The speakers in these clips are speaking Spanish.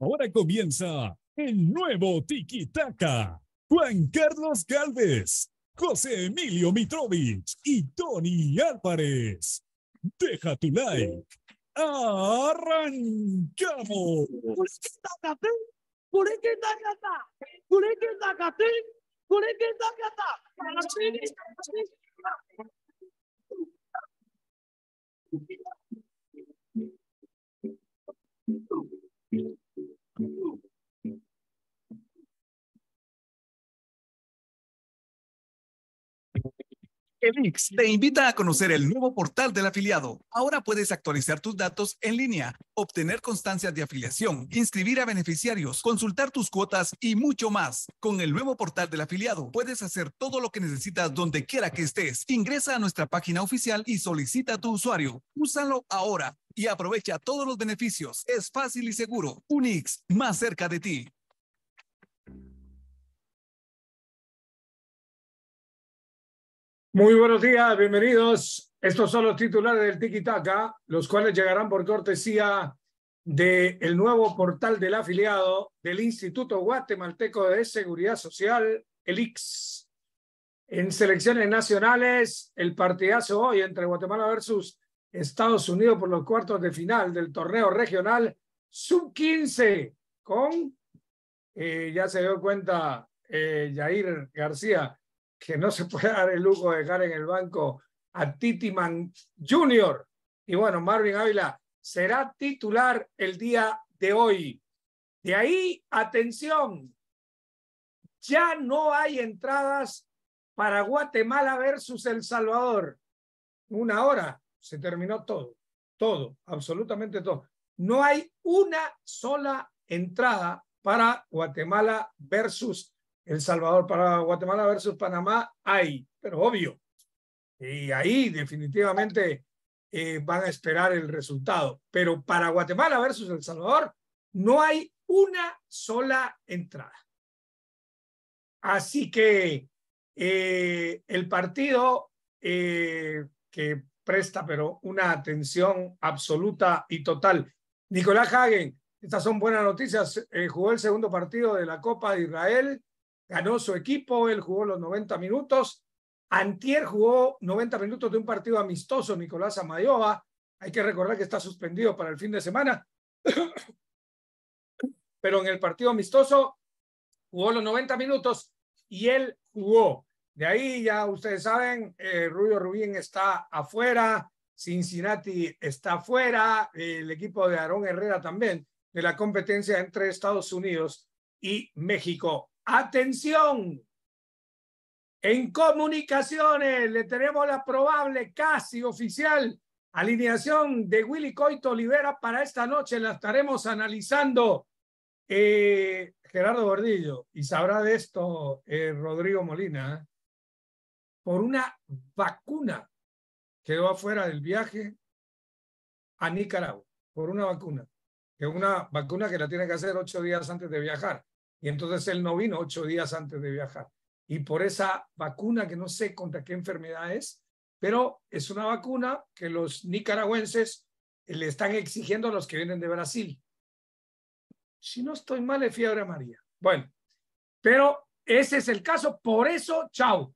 Ahora comienza el nuevo Tiki Taka. Juan Carlos Galvez, José Emilio Mitrovich y Tony Álvarez. Deja tu like. ¡Arrancamos! Ooh. EVIX te invita a conocer el nuevo portal del afiliado. Ahora puedes actualizar tus datos en línea, obtener constancias de afiliación, inscribir a beneficiarios, consultar tus cuotas y mucho más. Con el nuevo portal del afiliado puedes hacer todo lo que necesitas donde quiera que estés. Ingresa a nuestra página oficial y solicita tu usuario. Úsalo ahora y aprovecha todos los beneficios. Es fácil y seguro. Unix, más cerca de ti. Muy buenos días, bienvenidos. Estos son los titulares del Tiki Taka, los cuales llegarán por cortesía del nuevo portal del afiliado del Instituto Guatemalteco de Seguridad Social, el IX. En selecciones nacionales, el partidazo hoy entre Guatemala versus Estados Unidos por los cuartos de final del torneo regional sub-15 con, eh, ya se dio cuenta Jair eh, García, que no se puede dar el lujo de dejar en el banco a Man Jr. Y bueno, Marvin Ávila será titular el día de hoy. De ahí, atención, ya no hay entradas para Guatemala versus El Salvador. Una hora se terminó todo, todo, absolutamente todo. No hay una sola entrada para Guatemala versus el Salvador para Guatemala versus Panamá hay, pero obvio. Y ahí definitivamente eh, van a esperar el resultado. Pero para Guatemala versus El Salvador no hay una sola entrada. Así que eh, el partido eh, que presta, pero una atención absoluta y total. Nicolás Hagen, estas son buenas noticias. jugó el segundo partido de la Copa de Israel ganó su equipo, él jugó los 90 minutos. Antier jugó 90 minutos de un partido amistoso, Nicolás Amadioba. Hay que recordar que está suspendido para el fin de semana. Pero en el partido amistoso jugó los 90 minutos y él jugó. De ahí ya ustedes saben, eh, Rubio Rubín está afuera, Cincinnati está afuera, el equipo de Aarón Herrera también, de la competencia entre Estados Unidos y México. Atención. En comunicaciones le tenemos la probable, casi oficial, alineación de Willy Coito Olivera para esta noche. La estaremos analizando. Eh, Gerardo Gordillo, y sabrá de esto eh, Rodrigo Molina, ¿eh? por una vacuna quedó afuera del viaje a Nicaragua, por una vacuna, que es una vacuna que la tiene que hacer ocho días antes de viajar. Y entonces él no vino ocho días antes de viajar. Y por esa vacuna que no sé contra qué enfermedad es, pero es una vacuna que los nicaragüenses eh, le están exigiendo a los que vienen de Brasil. Si no estoy mal, es fiebre María. Bueno, pero ese es el caso. Por eso, chao.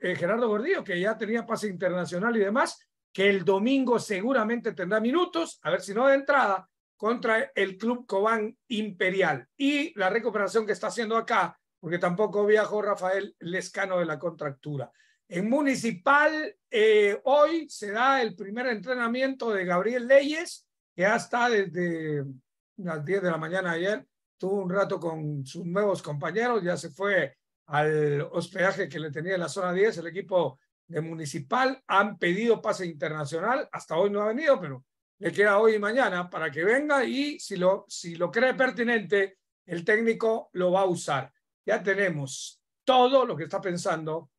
Eh, Gerardo Gordillo, que ya tenía pase internacional y demás, que el domingo seguramente tendrá minutos, a ver si no de entrada, contra el Club Cobán Imperial. Y la recuperación que está haciendo acá, porque tampoco viajó Rafael Lescano de la contractura. En Municipal, eh, hoy se da el primer entrenamiento de Gabriel Leyes, que ya está desde las 10 de la mañana ayer. Tuvo un rato con sus nuevos compañeros, ya se fue al hospedaje que le tenía en la zona 10. El equipo de Municipal han pedido pase internacional, hasta hoy no ha venido, pero le queda hoy y mañana para que venga y si lo, si lo cree pertinente, el técnico lo va a usar. Ya tenemos todo lo que está pensando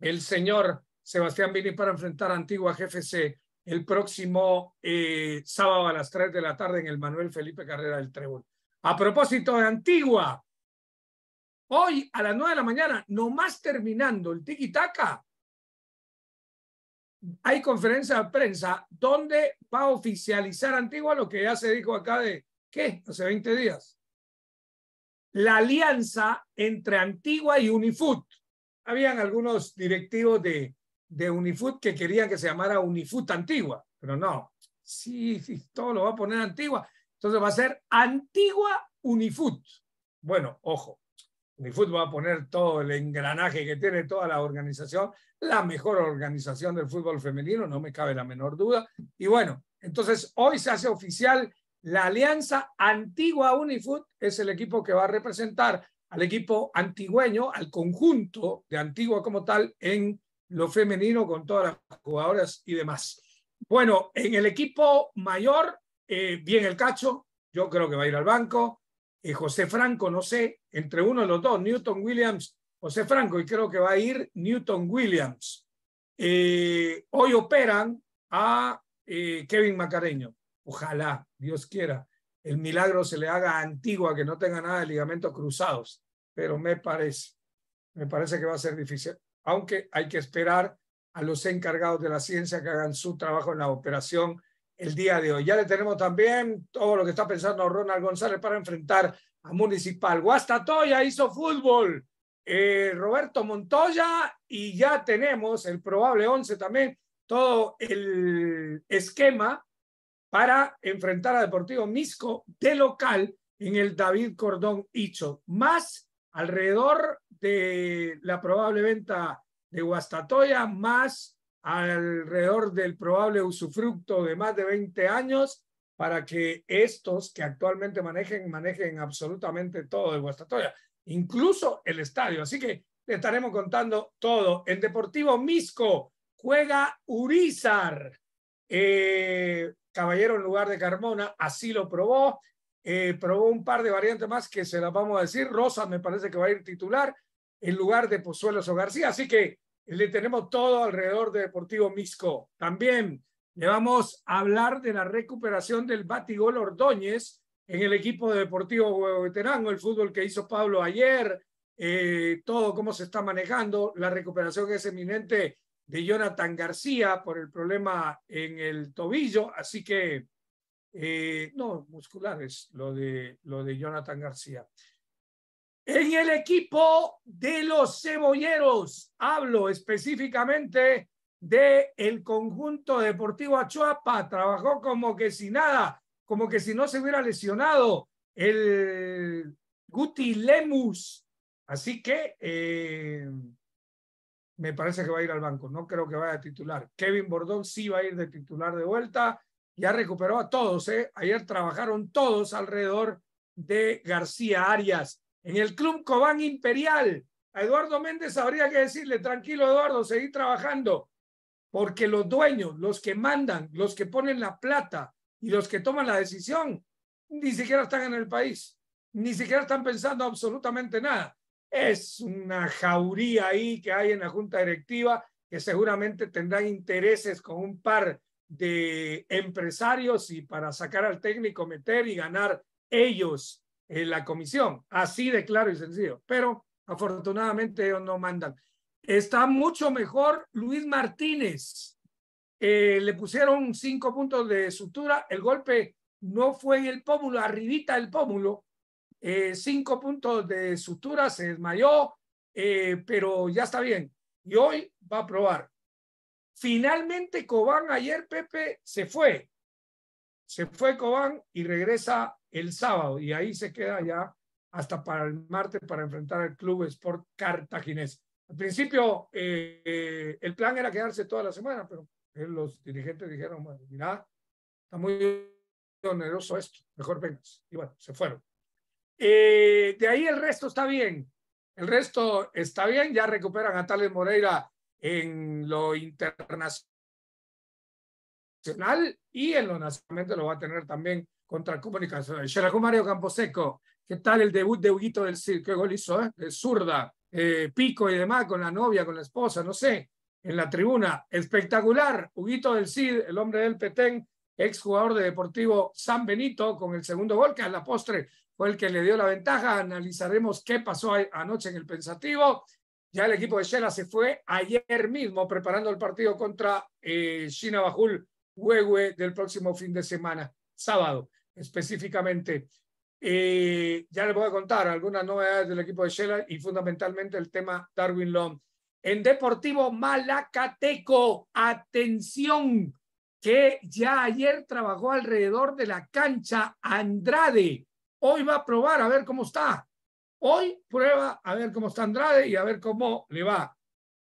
el señor Sebastián Vini para enfrentar a Antigua GFC el próximo eh, sábado a las 3 de la tarde en el Manuel Felipe Carrera del Trébol. A propósito de Antigua, hoy a las 9 de la mañana, nomás terminando el tiki-taka, hay conferencia de prensa donde va a oficializar Antigua lo que ya se dijo acá de, ¿qué? Hace 20 días. La alianza entre Antigua y Unifood. Habían algunos directivos de, de Unifood que querían que se llamara Unifood Antigua, pero no. Sí, sí, todo lo va a poner Antigua. Entonces va a ser Antigua Unifood. Bueno, ojo, Unifut va a poner todo el engranaje que tiene toda la organización, la mejor organización del fútbol femenino, no me cabe la menor duda. Y bueno, entonces hoy se hace oficial la alianza antigua Unifut, es el equipo que va a representar al equipo antigüeño, al conjunto de Antigua como tal, en lo femenino con todas las jugadoras y demás. Bueno, en el equipo mayor, eh, bien el cacho, yo creo que va a ir al banco. José Franco, no sé, entre uno de los dos, Newton Williams, José Franco, y creo que va a ir Newton Williams. Eh, hoy operan a eh, Kevin Macareño. Ojalá, Dios quiera, el milagro se le haga a Antigua, que no tenga nada de ligamentos cruzados, pero me parece, me parece que va a ser difícil, aunque hay que esperar a los encargados de la ciencia que hagan su trabajo en la operación el día de hoy. Ya le tenemos también todo lo que está pensando Ronald González para enfrentar a Municipal. Guastatoya hizo fútbol. Eh, Roberto Montoya y ya tenemos el probable 11 también, todo el esquema para enfrentar a Deportivo Misco de local en el David Cordón Hicho, más alrededor de la probable venta de Guastatoya, más alrededor del probable usufructo de más de 20 años para que estos que actualmente manejen, manejen absolutamente todo de Guastatoya, incluso el estadio. Así que le estaremos contando todo. En Deportivo Misco juega Urizar, eh, caballero en lugar de Carmona, así lo probó. Eh, probó un par de variantes más que se las vamos a decir. Rosa me parece que va a ir titular en lugar de Pozuelos o García. Así que le tenemos todo alrededor de Deportivo Misco. También le vamos a hablar de la recuperación del Batigol Ordóñez en el equipo de Deportivo Veterano, el fútbol que hizo Pablo ayer, eh, todo cómo se está manejando, la recuperación es eminente de Jonathan García por el problema en el tobillo, así que eh, no, musculares, lo de, lo de Jonathan García. En el equipo de los cebolleros, hablo específicamente del el conjunto deportivo Achuapa, trabajó como que si nada, como que si no se hubiera lesionado el Guti Lemus. Así que eh, me parece que va a ir al banco, no creo que vaya a titular. Kevin Bordón sí va a ir de titular de vuelta, ya recuperó a todos, ¿eh? ayer trabajaron todos alrededor de García Arias en el Club Cobán Imperial. A Eduardo Méndez habría que decirle, tranquilo Eduardo, seguí trabajando, porque los dueños, los que mandan, los que ponen la plata y los que toman la decisión, ni siquiera están en el país, ni siquiera están pensando absolutamente nada. Es una jauría ahí que hay en la junta directiva que seguramente tendrán intereses con un par de empresarios y para sacar al técnico meter y ganar ellos en la comisión. Así de claro y sencillo. Pero afortunadamente ellos no mandan. Está mucho mejor Luis Martínez. Eh, le pusieron cinco puntos de sutura. El golpe no fue en el pómulo, arribita el pómulo. Eh, cinco puntos de sutura, se desmayó, eh, pero ya está bien. Y hoy va a probar. Finalmente Cobán ayer, Pepe, se fue se fue Cobán y regresa el sábado y ahí se queda ya hasta para el martes para enfrentar al Club Sport Cartaginés. Al principio eh, el plan era quedarse toda la semana, pero eh, los dirigentes dijeron, mira, está muy oneroso esto, mejor vengas. Y bueno, se fueron. Eh, de ahí el resto está bien. El resto está bien, ya recuperan a Tales Moreira en lo internacional nacional y en lo nacionalmente lo va a tener también contra Comunicaciones. Yeracú Mario Camposeco, ¿qué tal el debut de Huguito del Cid? ¿Qué gol hizo? Eh? De zurda, eh, pico y demás, con la novia, con la esposa, no sé, en la tribuna. Espectacular, Huguito del Cid, el hombre del Petén, jugador de Deportivo San Benito, con el segundo gol, que a la postre fue el que le dio la ventaja. Analizaremos qué pasó anoche en el pensativo. Ya el equipo de Shela se fue ayer mismo preparando el partido contra eh, China Bajul Huehue del próximo fin de semana, sábado específicamente. Eh, ya les voy a contar algunas novedades del equipo de Shella y fundamentalmente el tema Darwin Long. En Deportivo Malacateco, atención, que ya ayer trabajó alrededor de la cancha Andrade. Hoy va a probar a ver cómo está. Hoy prueba a ver cómo está Andrade y a ver cómo le va.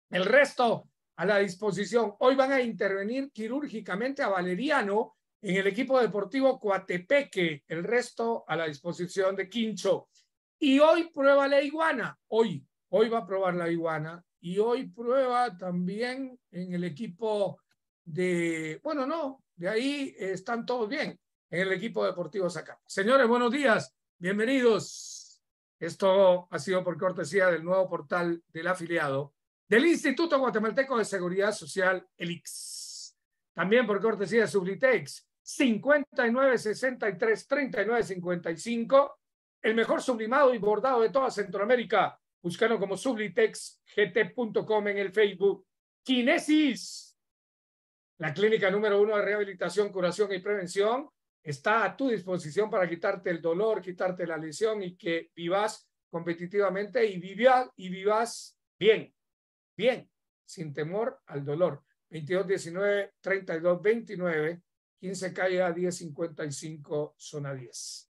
El resto a la disposición. Hoy van a intervenir quirúrgicamente a Valeriano en el equipo deportivo Coatepeque, el resto a la disposición de Quincho. Y hoy prueba la iguana, hoy, hoy va a probar la iguana y hoy prueba también en el equipo de, bueno, no, de ahí están todos bien, en el equipo deportivo Zacapa. Señores, buenos días, bienvenidos. Esto ha sido por cortesía del nuevo portal del afiliado del Instituto Guatemalteco de Seguridad Social, ELIX. También por cortesía Sublitex, 5963-3955, el mejor sublimado y bordado de toda Centroamérica. Búscalo como sublitexgt.com en el Facebook. Kinesis, la clínica número uno de rehabilitación, curación y prevención, está a tu disposición para quitarte el dolor, quitarte la lesión y que vivas competitivamente y vivas bien. Bien, sin temor al dolor. 22, 19, 32, 29, 15 calle a 10, 55, zona 10.